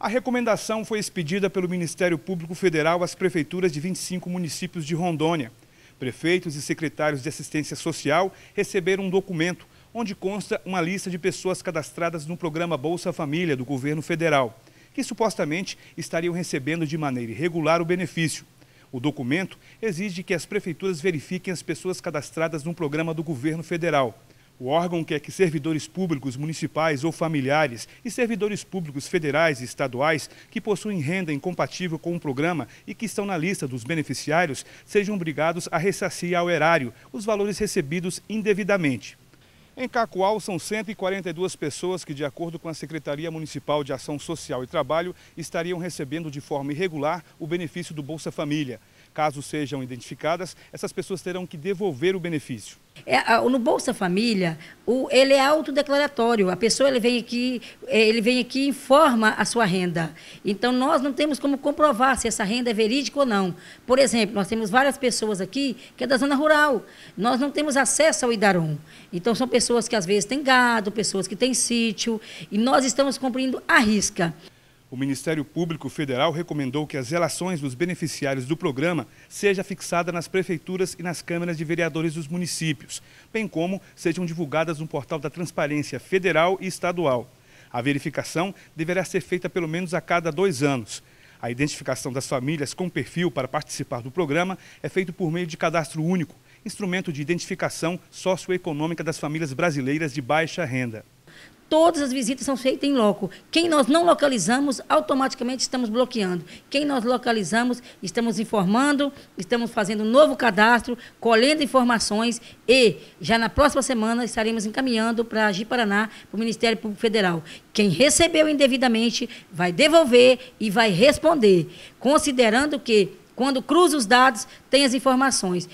A recomendação foi expedida pelo Ministério Público Federal às prefeituras de 25 municípios de Rondônia. Prefeitos e secretários de assistência social receberam um documento onde consta uma lista de pessoas cadastradas no programa Bolsa Família do governo federal, que supostamente estariam recebendo de maneira irregular o benefício. O documento exige que as prefeituras verifiquem as pessoas cadastradas no programa do governo federal. O órgão quer que servidores públicos municipais ou familiares e servidores públicos federais e estaduais que possuem renda incompatível com o programa e que estão na lista dos beneficiários sejam obrigados a ressarcir ao erário os valores recebidos indevidamente. Em Cacoal, são 142 pessoas que, de acordo com a Secretaria Municipal de Ação Social e Trabalho, estariam recebendo de forma irregular o benefício do Bolsa Família. Caso sejam identificadas, essas pessoas terão que devolver o benefício. É, no Bolsa Família, o, ele é autodeclaratório. A pessoa ele vem aqui, é, ele vem aqui e informa a sua renda. Então nós não temos como comprovar se essa renda é verídica ou não. Por exemplo, nós temos várias pessoas aqui que é da zona rural. Nós não temos acesso ao Idarum. Então são pessoas pessoas que às vezes têm gado, pessoas que têm sítio, e nós estamos cumprindo a risca. O Ministério Público Federal recomendou que as relações dos beneficiários do programa seja fixada nas prefeituras e nas câmaras de vereadores dos municípios, bem como sejam divulgadas no portal da Transparência Federal e Estadual. A verificação deverá ser feita pelo menos a cada dois anos. A identificação das famílias com perfil para participar do programa é feito por meio de cadastro único, instrumento de identificação socioeconômica das famílias brasileiras de baixa renda. Todas as visitas são feitas em loco. Quem nós não localizamos, automaticamente estamos bloqueando. Quem nós localizamos, estamos informando, estamos fazendo um novo cadastro, colhendo informações e já na próxima semana estaremos encaminhando para a Paraná, para o Ministério Público Federal. Quem recebeu indevidamente vai devolver e vai responder, considerando que quando cruza os dados, tem as informações.